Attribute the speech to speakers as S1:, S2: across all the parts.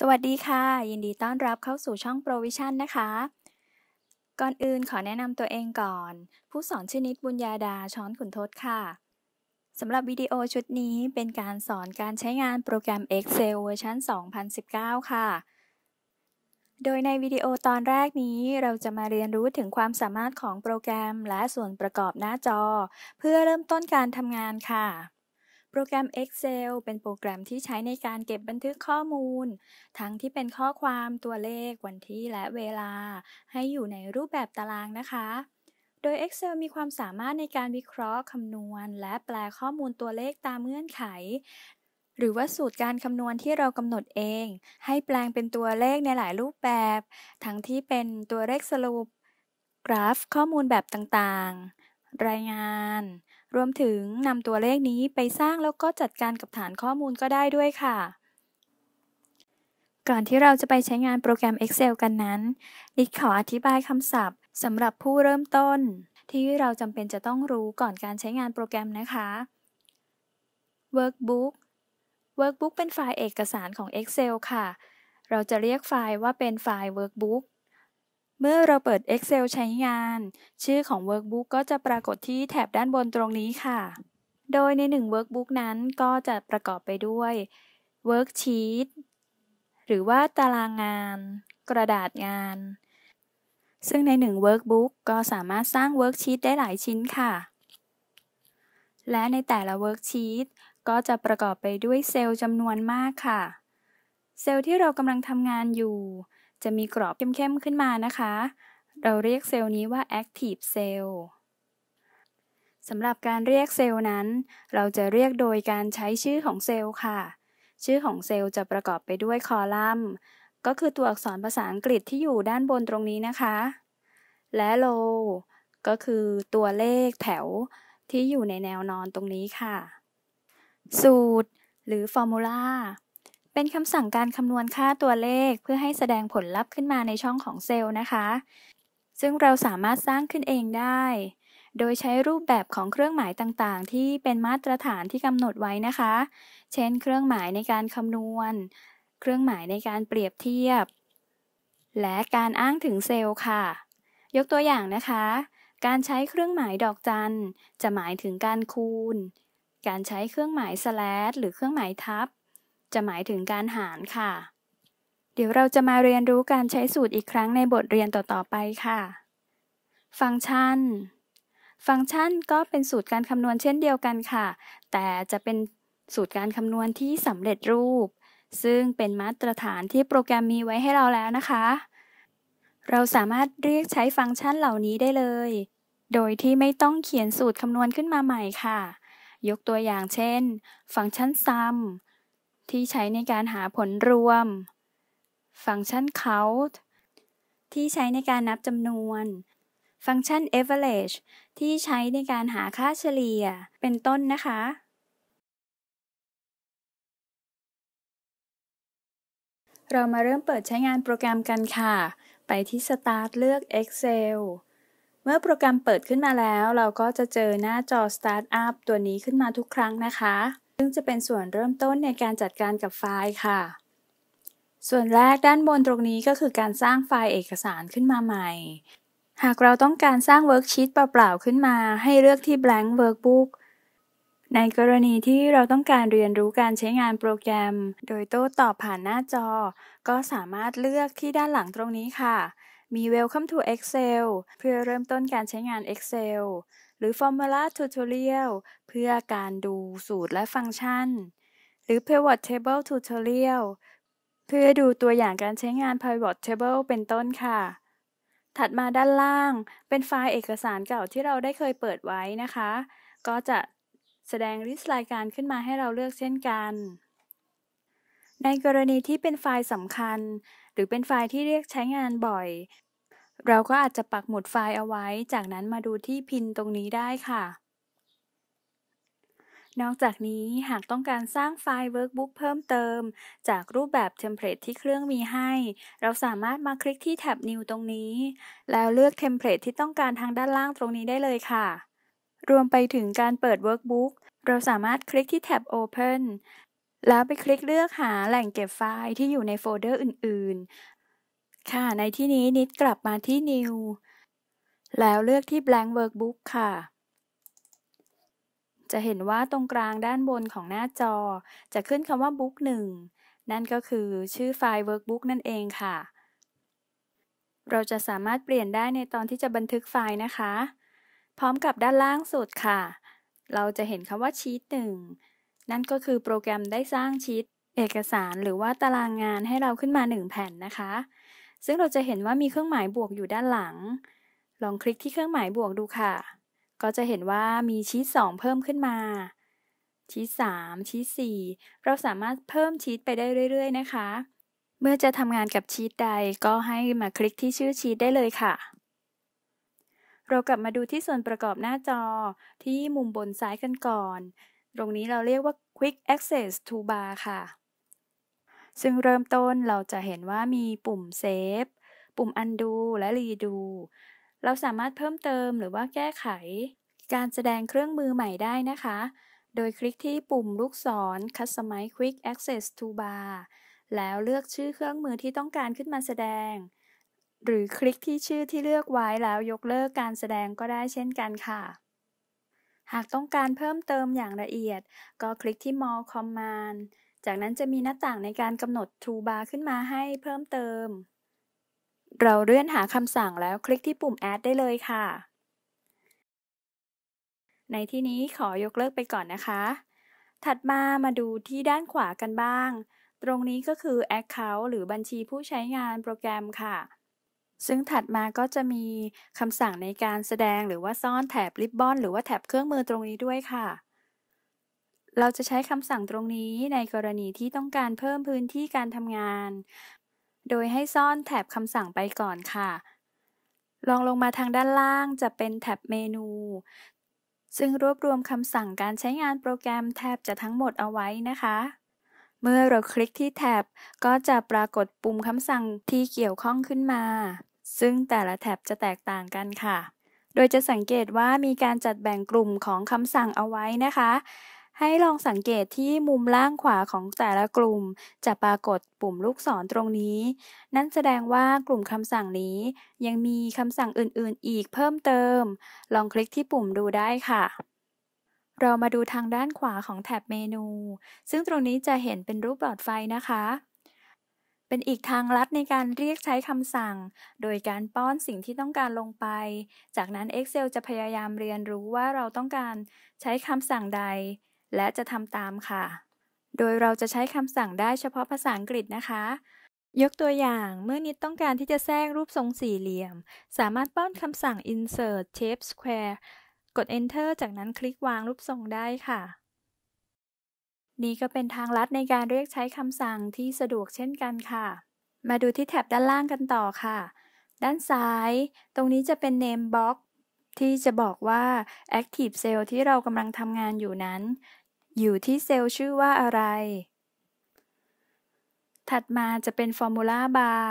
S1: สวัสดีค่ะ ยินดีต้อนรับเข้าสู่ช่อง Provision นะคะ ก่อนอื่นขอแนะนำตัวเองก่อน ผู้สอนชื่อนิดบุญญาดาช้อนขุนทศค่ะสำหรับวิดีโอชุดนี้เป็นการสอนการใช้งานโปรแกรม Excel เวอร์ชัน2019 ค่ะ โดยในวิดีโอตอนแรกนี้เราจะมาเรียนรู้ถึงความสามารถของโปรแกรมและส่วนประกอบหน้าจอ เพื่อเริ่มต้นการทำงานค่ะโปรแกรม Excel เป็นโปรแกรมที่ใช้ในการเก็บบันทึกข้อมูล ทั้งที่เป็นข้อความตัวเลข วันที่ และเวลา ให้อยู่ในรูปแบบตารางนะคะ โดย Excel มีความสามารถในการวิเคราะห์คำนวณ และแปลข้อมูลตัวเลขตามเงื่อนไข หรือว่าสูตรการคำนวณที่เรากำหนดเอง ให้แปลงเป็นตัวเลขในหลายรูปแบบ ทั้งที่เป็นตัวเลขสรุป กราฟ ข้อมูลแบบต่างๆ รายงานรวมถึงนำตัวเลขนี้ไปสร้างแล้วก็จัดการกับฐานข้อมูลก็ได้ด้วยค่ะ ก่อนที่เราจะไปใช้งานโปรแกรม Excel กันนั้นนิดขออธิบายคำศัพท์สำหรับผู้เริ่มต้นที่เราจำเป็นจะต้องรู้ก่อนการใช้งานโปรแกรมนะคะ Workbook Workbook เป็นไฟล์เอกสารของ Excel ค่ะ เราจะเรียกไฟล์ว่าเป็นไฟล์ Workbook เมื่อเราเปิด Excel ใช้งาน ชื่อของ Workbook ก็จะปรากฏที่แถบด้านบนตรงนี้ค่ะ โดยใน 1 Workbook นั้นก็จะประกอบไปด้วย Worksheet หรือว่าตารางงาน กระดาษงาน ซึ่งใน1 Workbook ก็สามารถสร้าง Worksheet ได้หลายชิ้นค่ะ และในแต่ละ Worksheet ก็จะประกอบไปด้วยเซลล์จำนวนมากค่ะ เซลล์ที่เรากำลังทำงานอยู่จะมีกรอบเข้มๆขึ้นมานะคะ เราเรียกเซลล์นี้ว่า active cell สำหรับการเรียกเซลล์นั้น เราจะเรียกโดยการใช้ชื่อของเซลล์ค่ะ ชื่อของเซลล์จะประกอบไปด้วยคอลัมน์ ก็คือตัวอักษรภาษาอังกฤษที่อยู่ด้านบนตรงนี้นะคะ และโลก็คือตัวเลขแถวที่อยู่ในแนวนอนตรงนี้ค่ะ สูตร หรือฟอร์มูลาเป็นคำสั่งการคำนวณค่าตัวเลข เพื่อให้แสดงผลลัพธ์ขึ้นมาในช่องของเซลล์นะคะ ซึ่งเราสามารถสร้างขึ้นเองได้ โดยใช้รูปแบบของเครื่องหมายต่างๆ ที่เป็นมาตรฐานที่กำหนดไว้นะคะ เช่นเครื่องหมายในการคำนวณ เครื่องหมายในการเปรียบเทียบ และการอ้างถึงเซลล์ค่ะ ยกตัวอย่างนะคะ การใช้เครื่องหมายดอกจันจะหมายถึงการคูณ การใช้เครื่องหมายสแลดหรือเครื่องหมายทับจะหมายถึงการหารค่ะ เดี๋ยวเราจะมาเรียนรู้การใช้สูตรอีกครั้งในบทเรียนต่อๆไปค่ะ ฟังก์ชัน ฟังก์ชันก็เป็นสูตรการคำนวณเช่นเดียวกันค่ะ แต่จะเป็นสูตรการคำนวณที่สำเร็จรูป ซึ่งเป็นมาตรฐานที่โปรแกรมมีไว้ให้เราแล้วนะคะ เราสามารถเรียกใช้ฟังก์ชันเหล่านี้ได้เลย โดยที่ไม่ต้องเขียนสูตรคำนวณขึ้นมาใหม่ค่ะ ยกตัวอย่างเช่น ฟังก์ชันซัมที่ใช้ในการหาผลรวม ฟังก์ชัน count ที่ใช้ในการนับจำนวน ฟังก์ชัน average ที่ใช้ในการหาค่าเฉลี่ย เป็นต้นนะคะ เรามาเริ่มเปิดใช้งานโปรแกรมกันค่ะ ไปที่ Start เลือก Excel เมื่อโปรแกรมเปิดขึ้นมาแล้วเราก็จะเจอหน้าจอ Startup ตัวนี้ขึ้นมาทุกครั้งนะคะซึ่งจะเป็นส่วนเริ่มต้นในการจัดการกับไฟล์ค่ะ ส่วนแรกด้านบนตรงนี้ก็คือการสร้างไฟล์เอกสารขึ้นมาใหม่ หากเราต้องการสร้างเวิร์กชีตเปล่าๆ ขึ้นมา ให้เลือกที่ blank workbook ในกรณีที่เราต้องการเรียนรู้การใช้งานโปรแกรมโดยโต้ตอบผ่านหน้าจอ ก็สามารถเลือกที่ด้านหลังตรงนี้ค่ะมี Welcome to Excel เพื่อเริ่มต้นการใช้งาน Excel หรือ Formula Tutorial เพื่อการดูสูตรและฟังก์ชัน หรือ Pivot Table Tutorial เพื่อดูตัวอย่างการใช้งาน Pivot Table เป็นต้นค่ะ ถัดมาด้านล่างเป็นไฟล์เอกสารเก่าที่เราได้เคยเปิดไว้นะคะ ก็จะแสดงลิสต์รายการขึ้นมาให้เราเลือกเช่นกัน ในกรณีที่เป็นไฟล์สำคัญหรือเป็นไฟล์ที่เรียกใช้งานบ่อย เราก็อาจจะปักหมุดไฟล์เอาไว้ จากนั้นมาดูที่พินตรงนี้ได้ค่ะ นอกจากนี้หากต้องการสร้างไฟล์ workbook เพิ่มเติม จากรูปแบบเทมเพลตที่เครื่องมีให้ เราสามารถมาคลิกที่แท็บ New ตรงนี้ แล้วเลือกเทมเพลตที่ต้องการทางด้านล่างตรงนี้ได้เลยค่ะ รวมไปถึงการเปิด workbook เราสามารถคลิกที่แท็บ Open แล้วไปคลิกเลือกหาแหล่งเก็บไฟล์ที่อยู่ในโฟลเดอร์อื่นๆ ค่ะ ในที่นี้นิดกลับมาที่ New แล้วเลือกที่ Blank Workbook ค่ะ จะเห็นว่าตรงกลางด้านบนของหน้าจอ จะขึ้นคำว่า Book 1 นั่นก็คือชื่อไฟล์ Workbook นั่นเองค่ะ เราจะสามารถเปลี่ยนได้ในตอนที่จะบันทึกไฟล์นะคะ พร้อมกับด้านล่างสุดค่ะ เราจะเห็นคำว่า Sheet งนั่นก็คือโปรแกรมได้สร้างชีตเอกสารหรือว่าตารางงานให้เราขึ้นมา 1 แผ่นนะคะ ซึ่งเราจะเห็นว่ามีเครื่องหมายบวกอยู่ด้านหลัง ลองคลิกที่เครื่องหมายบวกดูค่ะ ก็จะเห็นว่ามีชีต2เพิ่มขึ้นมาชีต3ชีต4เราสามารถเพิ่มชีตไปได้เรื่อยๆนะคะ เมื่อจะทำงานกับชีตใดก็ให้มาคลิกที่ชื่อชีตได้เลยค่ะ เรากลับมาดูที่ส่วนประกอบหน้าจอที่มุมบนซ้ายกันก่อนตรงนี้เราเรียกว่า Quick Access Toolbar ค่ะ ซึ่งเริ่มต้นเราจะเห็นว่ามีปุ่ม Save ปุ่ม Undo และ Redo เราสามารถเพิ่มเติมหรือว่าแก้ไข การแสดงเครื่องมือใหม่ได้นะคะ โดยคลิกที่ปุ่มลูกศร Customize Quick Access Toolbar แล้วเลือกชื่อเครื่องมือที่ต้องการขึ้นมาแสดง หรือคลิกที่ชื่อที่เลือกไว้แล้วยกเลิกการแสดงก็ได้เช่นกันค่ะหากต้องการเพิ่มเติมอย่างละเอียด ก็คลิกที่ More Command จากนั้นจะมีหน้าต่างในการกำหนด Toolbar ขึ้นมาให้เพิ่มเติม เราเลื่อนหาคำสั่งแล้วคลิกที่ปุ่ม Add ได้เลยค่ะ ในที่นี้ขอยกเลิกไปก่อนนะคะ ถัดมามาดูที่ด้านขวากันบ้าง ตรงนี้ก็คือ Account หรือบัญชีผู้ใช้งานโปรแกรมค่ะซึ่งถัดมาก็จะมีคำสั่งในการแสดงหรือว่าซ่อนแถบริบบอน หรือว่าแถบเครื่องมือตรงนี้ด้วยค่ะ เราจะใช้คำสั่งตรงนี้ในกรณีที่ต้องการเพิ่มพื้นที่การทำงาน โดยให้ซ่อนแถบคำสั่งไปก่อนค่ะ ลองลงมาทางด้านล่างจะเป็นแถบเมนู ซึ่งรวบรวมคำสั่งการใช้งานโปรแกรมแทบจะทั้งหมดเอาไว้นะคะ เมื่อเราคลิกที่แทบก็จะปรากฏปุ่มคำสั่งที่เกี่ยวข้องขึ้นมาซึ่งแต่ละแท็บจะแตกต่างกันค่ะ โดยจะสังเกตว่ามีการจัดแบ่งกลุ่มของคำสั่งเอาไว้นะคะ ให้ลองสังเกตที่มุมล่างขวาของแต่ละกลุ่ม จะปรากฏปุ่มลูกศรตรงนี้ นั่นแสดงว่ากลุ่มคำสั่งนี้ ยังมีคำสั่งอื่น ๆ อีกเพิ่มเติม ลองคลิกที่ปุ่มดูได้ค่ะ เรามาดูทางด้านขวาของแท็บเมนู ซึ่งตรงนี้จะเห็นเป็นรูปหลอดไฟนะคะเป็นอีกทางลัดในการเรียกใช้คำสั่ง โดยการป้อนสิ่งที่ต้องการลงไป จากนั้น Excel จะพยายามเรียนรู้ว่าเราต้องการใช้คำสั่งใด และจะทำตามค่ะ โดยเราจะใช้คำสั่งได้เฉพาะภาษาอังกฤษนะคะ ยกตัวอย่างเมื่อนิดต้องการที่จะแทรกรูปทรงสี่เหลี่ยม สามารถป้อนคำสั่ง insert shape square กด enter จากนั้นคลิกวางรูปทรงได้ค่ะนี่ก็เป็นทางลัดในการเรียกใช้คำสั่งที่สะดวกเช่นกันค่ะ มาดูที่แท็บด้านล่างกันต่อค่ะ ด้านซ้ายตรงนี้จะเป็น Name Box ที่จะบอกว่า Active Cell ที่เรากำลังทำงานอยู่นั้น อยู่ที่เซลล์ชื่อว่าอะไร ถัดมาจะเป็น Formula Bar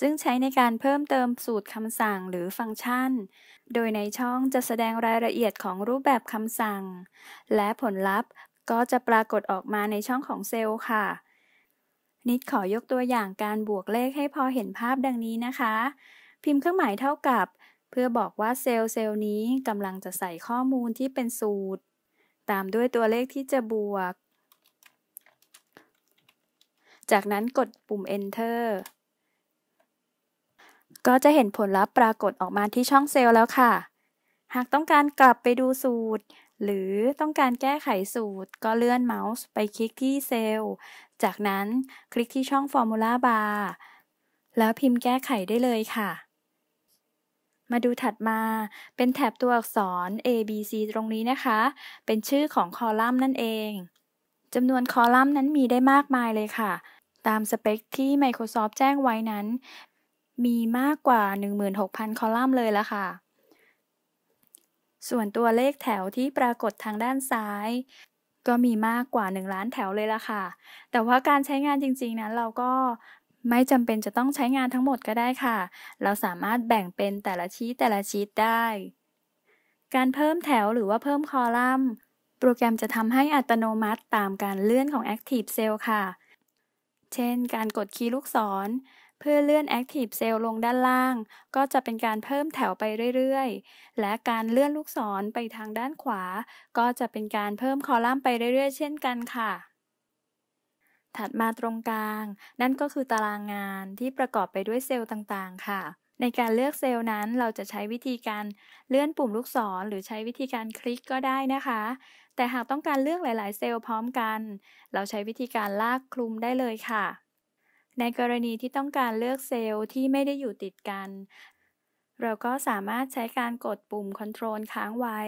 S1: ซึ่งใช้ในการเพิ่มเติมสูตรคำสั่งหรือฟังก์ชัน โดยในช่องจะแสดงรายละเอียดของรูปแบบคำสั่ง และผลลัพธ์ก็จะปรากฏออกมาในช่องของเซลล์ค่ะ นิดขอยกตัวอย่างการบวกเลขให้พอเห็นภาพดังนี้นะคะ พิมพ์เครื่องหมายเท่ากับ เพื่อบอกว่าเซลล์เซลล์นี้กำลังจะใส่ข้อมูลที่เป็นสูตร ตามด้วยตัวเลขที่จะบวก จากนั้นกดปุ่ม enter ก็จะเห็นผลลัพธ์ปรากฏออกมาที่ช่องเซลล์แล้วค่ะ หากต้องการกลับไปดูสูตรหรือต้องการแก้ไขสูตรก็เลื่อนเมาส์ไปคลิกที่เซลล์ จากนั้นคลิกที่ช่องฟอร์มูลาบาร์แล้วพิมพ์แก้ไขได้เลยค่ะ มาดูถัดมาเป็นแถบตัวอักษร A B C ตรงนี้นะคะ เป็นชื่อของคอลัมน์นั่นเองจำนวนคอลัมน์นั้นมีได้มากมายเลยค่ะ ตามสเปคที่ Microsoft แจ้งไว้นั้น มีมากกว่า 16,000 คอลัมน์เลยละค่ะส่วนตัวเลขแถวที่ปรากฏทางด้านซ้าย ก็มีมากกว่า 1 ล้านแถวเลยล่ะค่ะ แต่ว่าการใช้งานจริงๆนั้นเราก็ไม่จำเป็นจะต้องใช้งานทั้งหมดก็ได้ค่ะ เราสามารถแบ่งเป็นแต่ละชีตแต่ละชีตได้ การเพิ่มแถวหรือว่าเพิ่มคอลัมน์ โปรแกรมจะทำให้อัตโนมัติตามการเลื่อนของ Active Cell ค่ะ เช่นการกดคีย์ลูกศรเพื่อเลื่อน Active Cell ลงด้านล่าง ก็จะเป็นการเพิ่มแถวไปเรื่อยๆ และการเลื่อนลูกศรไปทางด้านขวา ก็จะเป็นการเพิ่มคอลัมน์ไปเรื่อยๆเช่นกันค่ะ ถัดมาตรงกลาง นั่นก็คือตารางงานที่ประกอบไปด้วยเซลล์ต่าง ๆ ค่ะ ในการเลือกเซลล์นั้นเราจะใช้วิธีการเลื่อนปุ่มลูกศร หรือใช้วิธีการคลิกก็ได้นะคะ แต่หากต้องการเลือกหลายๆเซลล์พร้อมกัน เราใช้วิธีการลากคลุมได้เลยค่ะในกรณีที่ต้องการเลือกเซลล์ที่ไม่ได้อยู่ติดกัน เราก็สามารถใช้การกดปุ่ม Ctrl ค้างไว้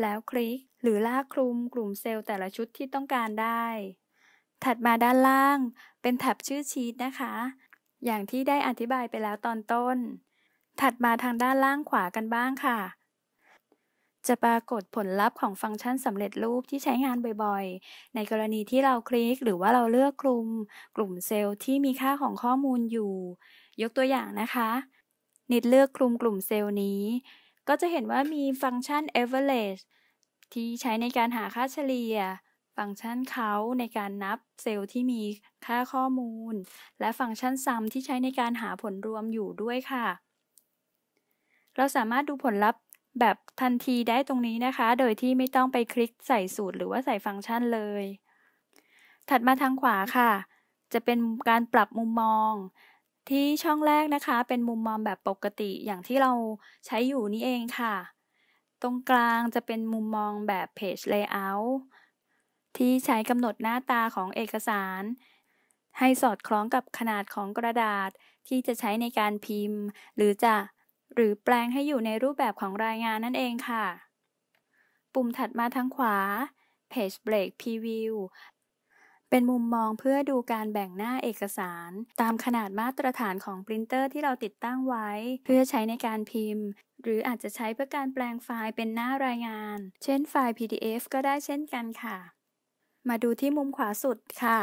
S1: แล้วคลิกหรือลากคลุมกลุ่มเซลล์แต่ละชุดที่ต้องการได้ ถัดมาด้านล่าง เป็นแท็บชื่อชีตนะคะ อย่างที่ได้อธิบายไปแล้วตอนต้น ถัดมาทางด้านล่างขวากันบ้างค่ะจะปรากฏผลลัพธ์ของฟังก์ชันสำเร็จรูปที่ใช้งานบ่อยๆ ในกรณีที่เราคลิกหรือว่าเราเลือกกลุ่มกลุ่มเซลล์ที่มีค่าของข้อมูลอยู่ ยกตัวอย่างนะคะ นิดเลือกกลุ่มกลุ่มเซลล์นี้ ก็จะเห็นว่ามีฟังก์ชัน average ที่ใช้ในการหาค่าเฉลี่ย ฟังก์ชันเขาในการนับเซลล์ที่มีค่าข้อมูล และฟังก์ชันซัมที่ใช้ในการหาผลรวมอยู่ด้วยค่ะ เราสามารถดูผลลัพธ์แบบทันทีได้ตรงนี้นะคะ โดยที่ไม่ต้องไปคลิกใส่สูตร หรือว่าใส่ฟังก์ชันเลย ถัดมาทางขวาค่ะ จะเป็นการปรับมุมมอง ที่ช่องแรกนะคะ เป็นมุมมองแบบปกติอย่างที่เราใช้อยู่นี่เองค่ะ ตรงกลางจะเป็นมุมมองแบบเพจ Layout ที่ใช้กำหนดหน้าตาของเอกสาร ให้สอดคล้องกับขนาดของกระดาษที่จะใช้ในการพิมพ์ หรือจะหรือแปลงให้อยู่ในรูปแบบของรายงานนั่นเองค่ะ ปุ่มถัดมาทางขวา Page Break Preview เป็นมุมมองเพื่อดูการแบ่งหน้าเอกสาร ตามขนาดมาตรฐานของปรินเตอร์ที่เราติดตั้งไว้ เพื่อใช้ในการพิมพ์ หรืออาจจะใช้เพื่อการแปลงไฟล์เป็นหน้ารายงาน เช่นไฟล์ PDF ก็ได้เช่นกันค่ะ มาดูที่มุมขวาสุดค่ะ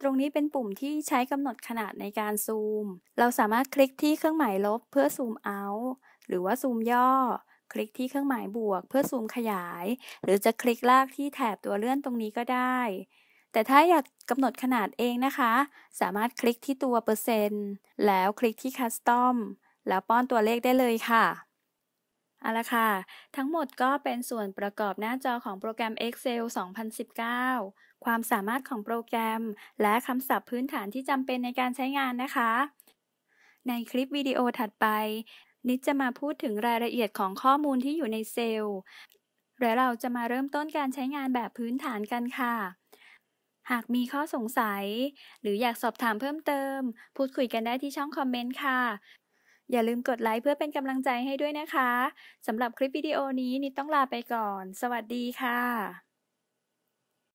S1: ตรงนี้เป็นปุ่มที่ใช้กำหนดขนาดในการซูม เราสามารถคลิกที่เครื่องหมายลบเพื่อซูมเอา์หรือว่าซูมย่อ คลิกที่เครื่องหมายบวกเพื่อซูมขยาย หรือจะคลิกลากที่แถบตัวเลื่อนตรงนี้ก็ได้ แต่ถ้าอยากกำหนดขนาดเองนะคะ สามารถคลิกที่ตัวเปอร์เซ็นต์ แล้วคลิกที่คัสตอม แล้วป้อนตัวเลขได้เลยค่ะเอาละค่ะ ทั้งหมดก็เป็นส่วนประกอบหน้าจอของโปรแกรม Excel 2019ความสามารถของโปรแกรมและคำศัพท์พื้นฐานที่จำเป็นในการใช้งานนะคะ ในคลิปวิดีโอถัดไปนิดจะมาพูดถึงรายละเอียดของข้อมูลที่อยู่ในเซลล์ และเราจะมาเริ่มต้นการใช้งานแบบพื้นฐานกันค่ะ หากมีข้อสงสัยหรืออยากสอบถามเพิ่มเติม พูดคุยกันได้ที่ช่องคอมเมนต์ค่ะ อย่าลืมกดไลค์เพื่อเป็นกำลังใจให้ด้วยนะคะ สำหรับคลิปวิดีโอนี้นิดต้องลาไปก่อน สวัสดีค่ะ